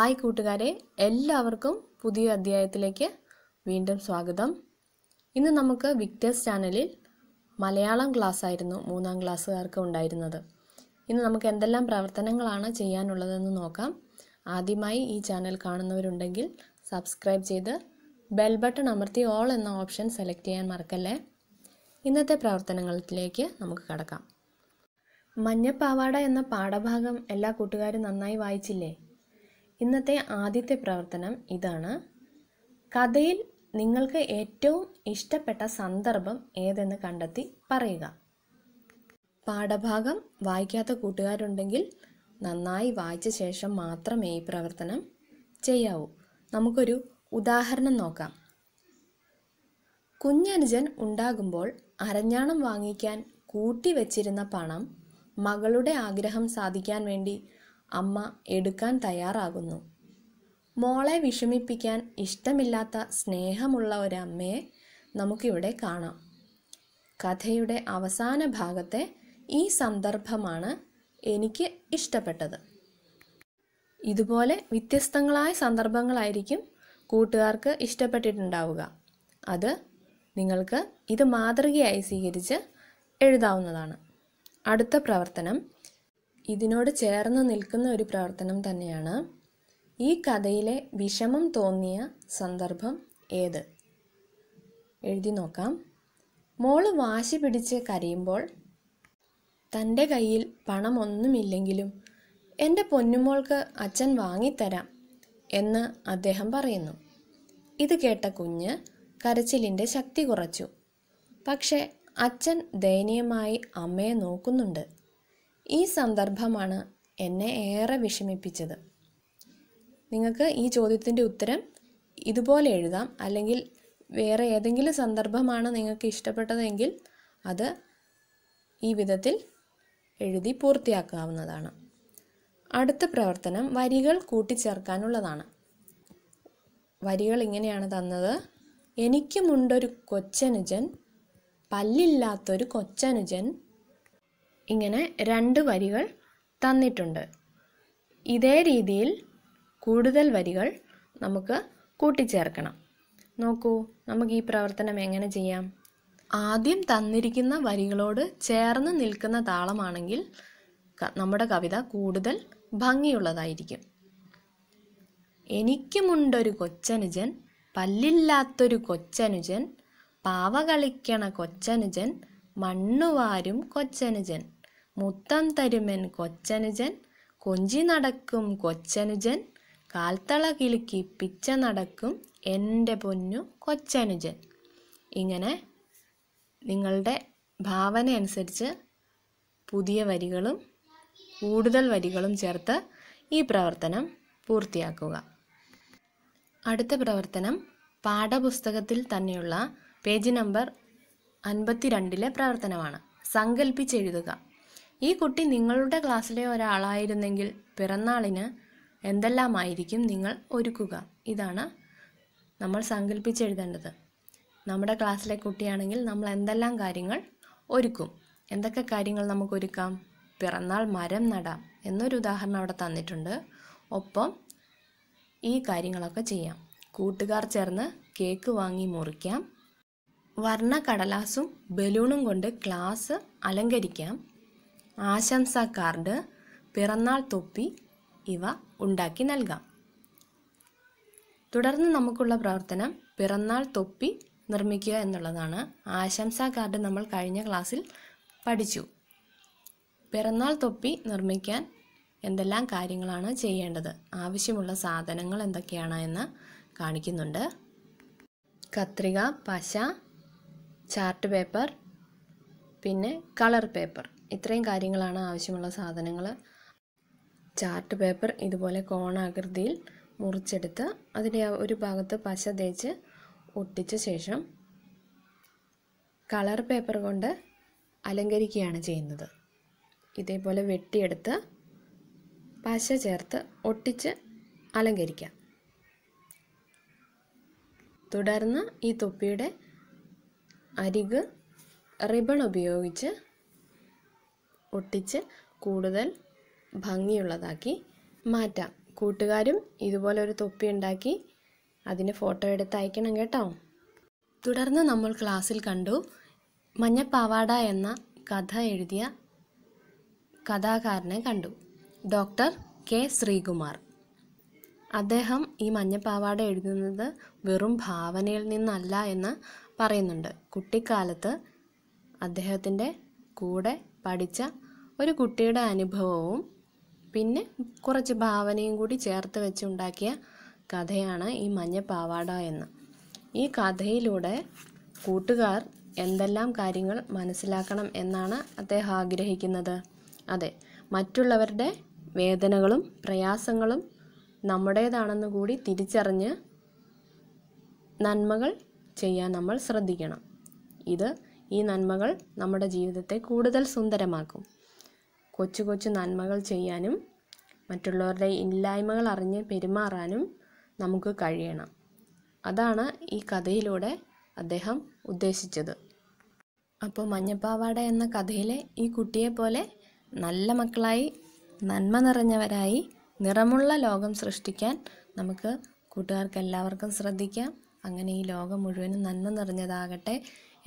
hi കൂട്ടുകാരെ എല്ലാവർക്കും പുതിയ അധ്യായത്തിലേക്ക് വീണ്ടും സ്വാഗതം ഇന്ന് നമുക്ക് വിക്ടേഴ്സ് ചാനലിൽ മലയാളം ക്ലാസ് ആയിരുന്നു മൂന്നാം ക്ലാസ്സുകാർക്ക് ഉണ്ടായിരുന്നത് ഇന്ന് നമുക്ക് എന്തെല്ലാം പ്രവർത്തനങ്ങളാണ് ചെയ്യാനുള്ളതെന്ന് നോക്കാം ആദ്യമായി ഈ ചാനൽ കാണുന്നവരുണ്ടെങ്കിൽ സബ്സ്ക്രൈബ് ചെയ്ത് ബെൽ ബട്ടൺ അമർത്തി ഓൾ എന്ന ഓപ്ഷൻ സെലക്ട് ചെയ്യാൻ മറക്കല്ലേ ഇന്നത്തെ പ്രവർത്തനങ്ങളിലേക്ക് നമുക്ക് കടക്കാം മഞ്ഞപ്പാവാട എന്ന പാഠഭാഗം എല്ലാ കൂട്ടുകാരും നന്നായി വായിച്ചില്ലേ ഇന്നത്തെ ആദ്യത്തെ പ്രവർത്തനം ഇതാണ് കഥയിൽ നിങ്ങൾക്ക് ഏറ്റവും ഇഷ്ടപ്പെട്ട സന്ദർഭം ഏതെന്ന് കണ്ടെത്തി പറയുക പാഠഭാഗം വായിക്കാത്ത കൂട്ടുകാരുണ്ടെങ്കിൽ നന്നായി വായിച്ച ശേഷം മാത്രമേ ഈ പ്രവർത്തനം ചെയ്യാവൂ നമുക്കൊരു ഉദാഹരണം നോക്കാം കുഞ്ഞനുജൻ ഉണ്ടാകുമ്പോൾ അരഞ്ഞാണം വാങ്ങിക്കാൻ കൂട്ടിവെച്ചിരുന്ന പണം മകളുടെ ആഗ്രഹം സാധിക്കാൻ വേണ്ടി അമ്മ എടുക്കാൻ തയ്യാറാകുന്നു മോളെ വിഷമിപ്പിക്കാൻ ഇഷ്ടമില്ലാത്ത സ്നേഹമുള്ള ഒരമ്മയെ നമുക്കിവിടെ കാണാം കഥയുടെ അവസാന ഭാഗത്തെ ഈ സന്ദർഭമാണ് എനിക്ക് ഇഷ്ടപ്പെട്ടത് ഇതുപോലെ വ്യത്യസ്തങ്ങളായ സന്ദർഭങ്ങളായിരിക്കും കൂട്ടുകാർക്ക് ഇഷ്ടപ്പെട്ടിട്ടുണ്ടാവുക അത് നിങ്ങൾക്ക് ഇത് മാതൃകയായി സ്വീകരിച്ച് എഴുതാവുന്നതാണ് അടുത്ത പ്രവർത്തനം ഇതിനോട് ചേർന്ന് നിൽക്കുന്ന ഒരു പ്രവർത്തനം തന്നെയാണ് ഈ കഥയിലെ വിഷമം തോന്നിയ സന്ദർഭം ഏത് എഴുതി നോക്കാം മോള് വാശി പിടിച്ച് കരയുമ്പോൾ തൻ്റെ കയ്യിൽ പണമൊന്നുമില്ലെങ്കിലും എൻ്റെ പൊന്നുമോൾക്ക് അച്ഛൻ വാങ്ങിത്തരാം എന്ന് അദ്ദേഹം പറയുന്നു ഇത് കേട്ട കുഞ്ഞ് കരച്ചിലിൻ്റെ ശക്തി കുറച്ചു പക്ഷേ അച്ഛൻ ദയനീയമായി അമ്മയെ നോക്കുന്നുണ്ട് ഈ സന്ദർഭമാണ് എന്നെ ഏറെ വിഷമിപ്പിച്ചത് നിങ്ങൾക്ക് ഈ ചോദ്യത്തിൻ്റെ ഉത്തരം ഇതുപോലെ എഴുതാം അല്ലെങ്കിൽ വേറെ ഏതെങ്കിലും സന്ദർഭമാണ് നിങ്ങൾക്ക് ഇഷ്ടപ്പെട്ടതെങ്കിൽ അത് ഈ വിധത്തിൽ എഴുതി പൂർത്തിയാക്കാവുന്നതാണ് അടുത്ത പ്രവർത്തനം വരികൾ കൂട്ടിച്ചേർക്കാനുള്ളതാണ് വരികൾ ഇങ്ങനെയാണ് തന്നത് എനിക്കുമുണ്ടൊരു കൊച്ചനുജൻ പല്ലില്ലാത്തൊരു കൊച്ചനുജൻ ഇങ്ങനെ രണ്ട് വരികൾ തന്നിട്ടുണ്ട് ഇതേ രീതിയിൽ കൂടുതൽ വരികൾ നമുക്ക് കൂട്ടിച്ചേർക്കണം നോക്കൂ നമുക്ക് ഈ പ്രവർത്തനം എങ്ങനെ ചെയ്യാം ആദ്യം തന്നിരിക്കുന്ന വരികളോട് ചേർന്ന് നിൽക്കുന്ന താളമാണെങ്കിൽ നമ്മുടെ കവിത കൂടുതൽ ഭംഗിയുള്ളതായിരിക്കും എനിക്കുമുണ്ടൊരു കൊച്ചനുജൻ പല്ലില്ലാത്തൊരു കൊച്ചനുജൻ പാവ കളിക്കണ കൊച്ചനുജൻ മണ്ണുവാരും കൊച്ചനുജൻ മുത്തം തരുമൻ കൊച്ചനുജൻ കൊഞ്ചി നടക്കും കൊച്ചനുജൻ കാൽത്തള കിളുക്കി പിച്ച നടക്കും എൻ്റെ പൊന്നു കൊച്ചനുജൻ ഇങ്ങനെ നിങ്ങളുടെ ഭാവന അനുസരിച്ച് പുതിയ വരികളും കൂടുതൽ വരികളും ചേർത്ത് ഈ പ്രവർത്തനം പൂർത്തിയാക്കുക അടുത്ത പ്രവർത്തനം പാഠപുസ്തകത്തിൽ തന്നെയുള്ള പേജ് നമ്പർ അൻപത്തിരണ്ടിലെ പ്രവർത്തനമാണ് സങ്കല്പിച്ചെഴുതുക ഈ കുട്ടി നിങ്ങളുടെ ക്ലാസ്സിലെ ഒരാളായിരുന്നെങ്കിൽ പിറന്നാളിന് എന്തെല്ലാമായിരിക്കും നിങ്ങൾ ഒരുക്കുക ഇതാണ് നമ്മൾ സങ്കല്പിച്ചെഴുതേണ്ടത് നമ്മുടെ ക്ലാസ്സിലെ കുട്ടിയാണെങ്കിൽ നമ്മൾ എന്തെല്ലാം കാര്യങ്ങൾ ഒരുക്കും എന്തൊക്കെ കാര്യങ്ങൾ നമുക്ക് ഒരുക്കാം പിറന്നാൾ മരം നടാം എന്നൊരു ഉദാഹരണം അവിടെ തന്നിട്ടുണ്ട് ഒപ്പം ഈ കാര്യങ്ങളൊക്കെ ചെയ്യാം കൂട്ടുകാർ ചേർന്ന് കേക്ക് വാങ്ങി മുറിക്കാം വർണ്ണ കടലാസും ബലൂണും കൊണ്ട് ക്ലാസ് അലങ്കരിക്കാം ആശംസാ കാർഡ് പിറന്നാൾ തൊപ്പി ഇവ ഉണ്ടാക്കി നൽകാം തുടർന്ന് നമുക്കുള്ള പ്രവർത്തനം പിറന്നാൾ തൊപ്പി നിർമ്മിക്കുക എന്നുള്ളതാണ് ആശംസാ കാർഡ് നമ്മൾ കഴിഞ്ഞ ക്ലാസ്സിൽ പഠിച്ചു പിറന്നാൾ തൊപ്പി നിർമ്മിക്കാൻ എന്തെല്ലാം കാര്യങ്ങളാണ് ചെയ്യേണ്ടത് ആവശ്യമുള്ള സാധനങ്ങൾ എന്തൊക്കെയാണ് എന്ന് കാണിക്കുന്നുണ്ട് കത്രിക പശ ചാർട്ട് പേപ്പർ പിന്നെ കളർ പേപ്പർ ഇത്രയും കാര്യങ്ങളാണ് ആവശ്യമുള്ള സാധനങ്ങൾ ചാർട്ട് പേപ്പർ ഇതുപോലെ കോണാകൃതിയിൽ മുറിച്ചെടുത്ത് അതിൻ്റെ ഒരു ഭാഗത്ത് പശ തേച്ച് ഒട്ടിച്ച ശേഷം കളർ പേപ്പർ കൊണ്ട് അലങ്കരിക്കുകയാണ് ചെയ്യുന്നത് ഇതേപോലെ വെട്ടിയെടുത്ത് പശ ചേർത്ത് ഒട്ടിച്ച് അലങ്കരിക്കാം തുടർന്ന് ഈ തൊപ്പിയുടെ അരിക് റിബൺ ഉപയോഗിച്ച് ഒട്ടിച്ച് കൂടുതൽ ഭംഗിയുള്ളതാക്കി മാറ്റാം കൂട്ടുകാരും ഇതുപോലെ ഒരു തൊപ്പി ഉണ്ടാക്കി അതിന് ഫോട്ടോ എടുത്ത് അയക്കണം കേട്ടോ തുടർന്ന് നമ്മൾ ക്ലാസ്സിൽ കണ്ടു മഞ്ഞപ്പാവാട എന്ന കഥ എഴുതിയ കഥാകാരനെ കണ്ടു ഡോക്ടർ കെ ശ്രീകുമാർ അദ്ദേഹം ഈ മഞ്ഞപ്പാവാട എഴുതുന്നത് വെറും ഭാവനയിൽ നിന്നല്ല എന്ന് പറയുന്നുണ്ട് കുട്ടിക്കാലത്ത് അദ്ദേഹത്തിൻ്റെ കൂടെ പഠിച്ച ഒരു കുട്ടിയുടെ അനുഭവവും പിന്നെ കുറച്ച് ഭാവനയും കൂടി ചേർത്ത് വെച്ചുണ്ടാക്കിയ കഥയാണ് ഈ മഞ്ഞപ്പാവാട എന്ന് ഈ കഥയിലൂടെ കൂട്ടുകാർ എന്തെല്ലാം കാര്യങ്ങൾ മനസ്സിലാക്കണം എന്നാണ് അദ്ദേഹം ആഗ്രഹിക്കുന്നത് അതെ മറ്റുള്ളവരുടെ വേദനകളും പ്രയാസങ്ങളും നമ്മുടേതാണെന്ന് കൂടി തിരിച്ചറിഞ്ഞ് നന്മകൾ ചെയ്യാൻ നമ്മൾ ശ്രദ്ധിക്കണം ഇത് ഈ നന്മകൾ നമ്മുടെ ജീവിതത്തെ കൂടുതൽ സുന്ദരമാക്കും കൊച്ചു കൊച്ചു നന്മകൾ ചെയ്യാനും മറ്റുള്ളവരുടെ ഇല്ലായ്മകൾ അറിഞ്ഞ് പെരുമാറാനും നമുക്ക് കഴിയണം അതാണ് ഈ കഥയിലൂടെ അദ്ദേഹം ഉദ്ദേശിച്ചത് അപ്പോൾ മഞ്ഞപ്പാവാട എന്ന കഥയിലെ ഈ കുട്ടിയെ പോലെ നല്ല മക്കളായി നന്മ നിറഞ്ഞവരായി നിറമുള്ള ലോകം സൃഷ്ടിക്കാൻ നമുക്ക് കൂട്ടുകാർക്ക് എല്ലാവർക്കും ശ്രദ്ധിക്കാം അങ്ങനെ ഈ ലോകം മുഴുവനും നന്മ നിറഞ്ഞതാകട്ടെ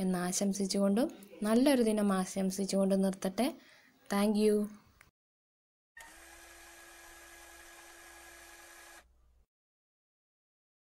എന്ന് ആശംസിച്ചുകൊണ്ടും നല്ലൊരു ദിനം ആശംസിച്ചുകൊണ്ട് നിർത്തട്ടെ താങ്ക്